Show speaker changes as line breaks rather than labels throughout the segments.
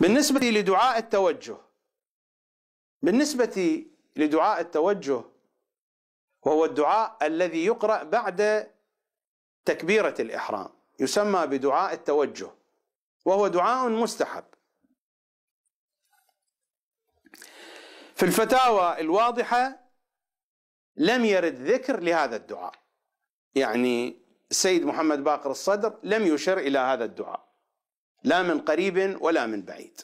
بالنسبة لدعاء التوجه بالنسبة لدعاء التوجه وهو الدعاء الذي يقرأ بعد تكبيرة الإحرام يسمى بدعاء التوجه وهو دعاء مستحب في الفتاوى الواضحة لم يرد ذكر لهذا الدعاء يعني السيد محمد باقر الصدر لم يشر إلى هذا الدعاء لا من قريب ولا من بعيد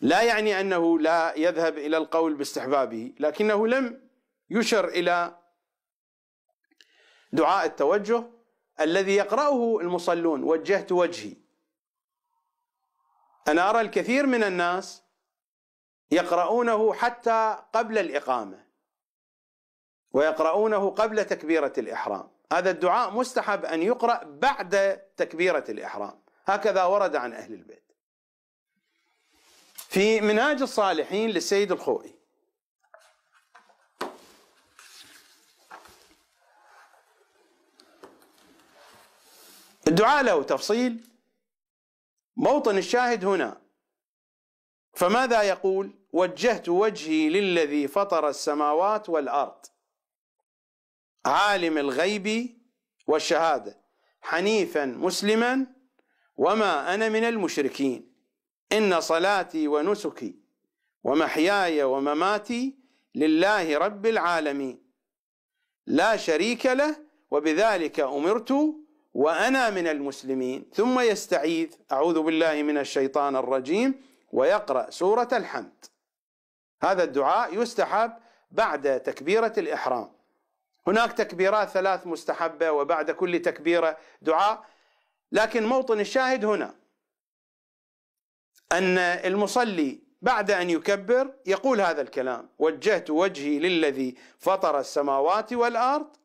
لا يعني انه لا يذهب الى القول باستحبابه لكنه لم يشر الى دعاء التوجه الذي يقرأه المصلون وجهت وجهي أنا أرى الكثير من الناس يقرؤونه حتى قبل الإقامة ويقرؤونه قبل تكبيرة الإحرام هذا الدعاء مستحب أن يقرأ بعد تكبيرة الإحرام هكذا ورد عن أهل البيت في منهاج الصالحين للسيد الخوئي الدعاء له تفصيل موطن الشاهد هنا فماذا يقول وجهت وجهي للذي فطر السماوات والارض عالم الغيب والشهاده حنيفا مسلما وما أنا من المشركين إن صلاتي ونسكي ومحياي ومماتي لله رب العالمين لا شريك له وبذلك أمرت وأنا من المسلمين ثم يستعيذ أعوذ بالله من الشيطان الرجيم ويقرأ سورة الحمد هذا الدعاء يستحب بعد تكبيرة الإحرام هناك تكبيرات ثلاث مستحبة وبعد كل تكبيرة دعاء لكن موطن الشاهد هنا ان المصلي بعد ان يكبر يقول هذا الكلام وجهت وجهي للذي فطر السماوات والارض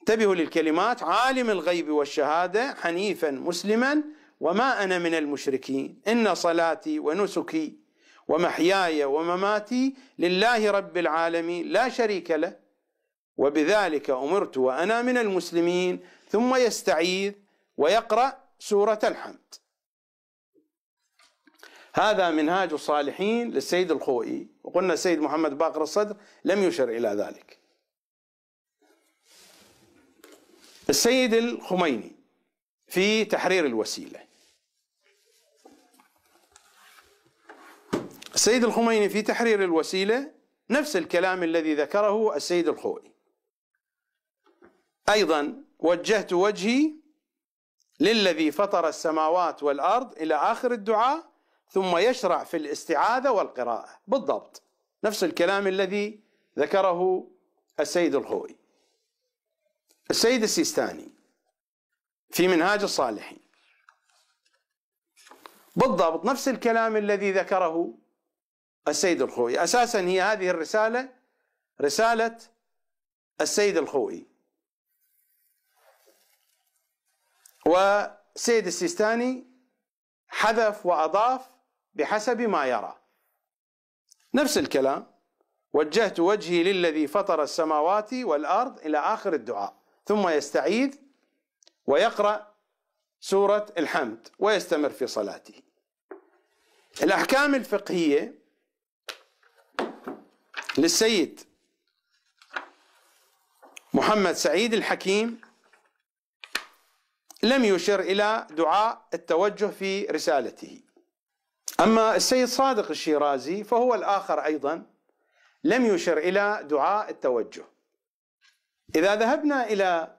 انتبهوا للكلمات عالم الغيب والشهاده حنيفا مسلما وما انا من المشركين ان صلاتي ونسكي ومحياي ومماتي لله رب العالمين لا شريك له وبذلك امرت وانا من المسلمين ثم يستعيذ ويقرأ سورة الحمد هذا منهاج الصالحين للسيد الخوئي وقلنا السيد محمد باقر الصدر لم يشر إلى ذلك السيد الخميني في تحرير الوسيلة السيد الخميني في تحرير الوسيلة نفس الكلام الذي ذكره السيد الخوئي أيضا وجهت وجهي للذي فطر السماوات والارض الى اخر الدعاء ثم يشرع في الاستعاذه والقراءه بالضبط نفس الكلام الذي ذكره السيد الخوئي السيد السيستاني في منهاج الصالحين بالضبط نفس الكلام الذي ذكره السيد الخوئي اساسا هي هذه الرساله رساله السيد الخوئي وسيد السيستاني حذف وأضاف بحسب ما يرى نفس الكلام وجهت وجهي للذي فطر السماوات والأرض إلى آخر الدعاء ثم يستعيد ويقرأ سورة الحمد ويستمر في صلاته الأحكام الفقهية للسيد محمد سعيد الحكيم لم يشر إلى دعاء التوجه في رسالته أما السيد صادق الشيرازي فهو الآخر أيضا لم يشر إلى دعاء التوجه إذا ذهبنا إلى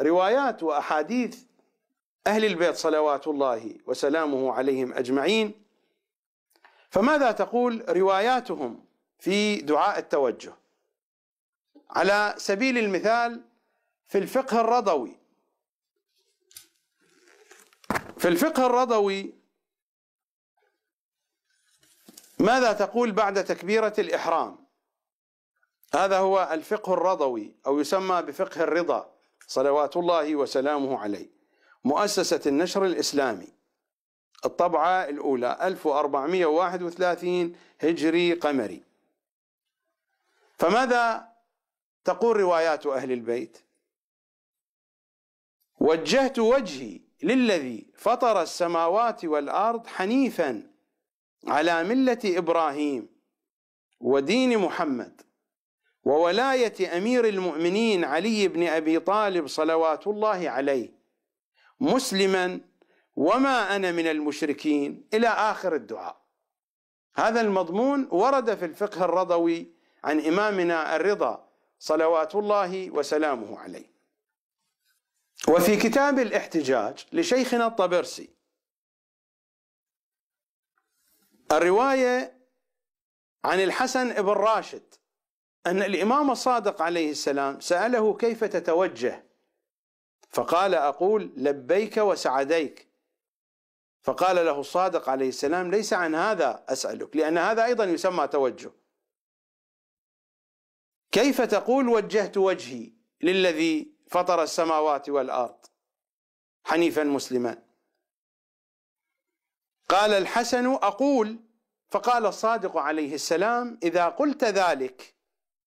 روايات وأحاديث أهل البيت صلوات الله وسلامه عليهم أجمعين فماذا تقول رواياتهم في دعاء التوجه على سبيل المثال في الفقه الرضوي في الفقه الرضوي ماذا تقول بعد تكبيرة الإحرام هذا هو الفقه الرضوي أو يسمى بفقه الرضا صلوات الله وسلامه عليه مؤسسة النشر الإسلامي الطبعة الأولى 1431 هجري قمري فماذا تقول روايات أهل البيت وجهت وجهي للذي فطر السماوات والارض حنيفا على مله ابراهيم ودين محمد وولايه امير المؤمنين علي بن ابي طالب صلوات الله عليه مسلما وما انا من المشركين الى اخر الدعاء هذا المضمون ورد في الفقه الرضوي عن امامنا الرضا صلوات الله وسلامه عليه وفي كتاب الاحتجاج لشيخنا الطبرسي الرواية عن الحسن بن راشد أن الإمام الصادق عليه السلام سأله كيف تتوجه فقال أقول لبيك وسعديك فقال له الصادق عليه السلام ليس عن هذا أسألك لأن هذا أيضا يسمى توجه كيف تقول وجهت وجهي للذي فطر السماوات والارض حنيفا مسلما قال الحسن اقول فقال الصادق عليه السلام اذا قلت ذلك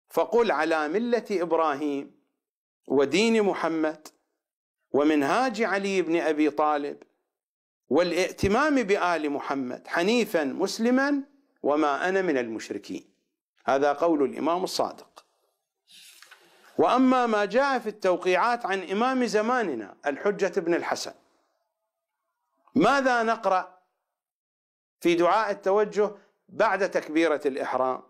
فقل على مله ابراهيم ودين محمد ومنهاج علي بن ابي طالب والائتمام بال محمد حنيفا مسلما وما انا من المشركين هذا قول الامام الصادق وأما ما جاء في التوقيعات عن إمام زماننا الحجة بن الحسن ماذا نقرأ في دعاء التوجه بعد تكبيرة الإحرام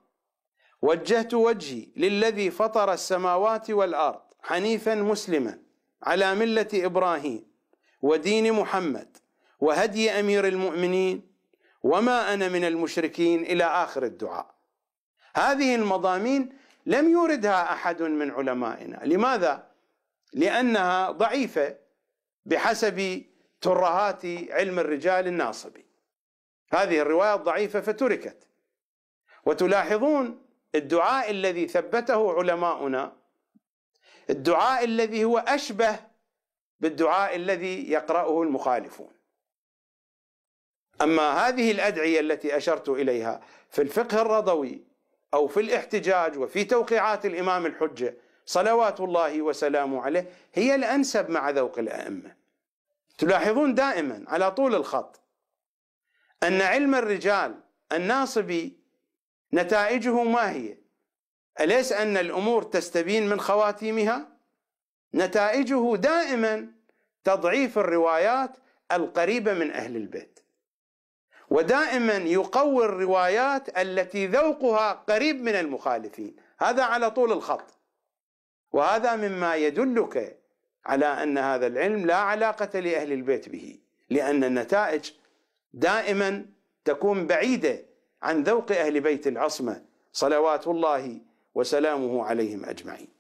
وجهت وجهي للذي فطر السماوات والأرض حنيفا مسلما على ملة إبراهيم ودين محمد وهدي أمير المؤمنين وما أنا من المشركين إلى آخر الدعاء هذه المضامين لم يوردها احد من علمائنا، لماذا؟ لانها ضعيفه بحسب ترهات علم الرجال الناصبي. هذه الروايه الضعيفه فتركت. وتلاحظون الدعاء الذي ثبته علماؤنا الدعاء الذي هو اشبه بالدعاء الذي يقرأه المخالفون. اما هذه الادعيه التي اشرت اليها في الفقه الرضوي أو في الاحتجاج وفي توقيعات الإمام الحجة صلوات الله وسلامه عليه هي الأنسب مع ذوق الأئمة تلاحظون دائما على طول الخط أن علم الرجال الناصبي نتائجه ما هي أليس أن الأمور تستبين من خواتيمها نتائجه دائما تضعيف الروايات القريبة من أهل البيت ودائما يقوي الروايات التي ذوقها قريب من المخالفين هذا على طول الخط وهذا مما يدلك على ان هذا العلم لا علاقه لاهل البيت به لان النتائج دائما تكون بعيده عن ذوق اهل بيت العصمه صلوات الله وسلامه عليهم اجمعين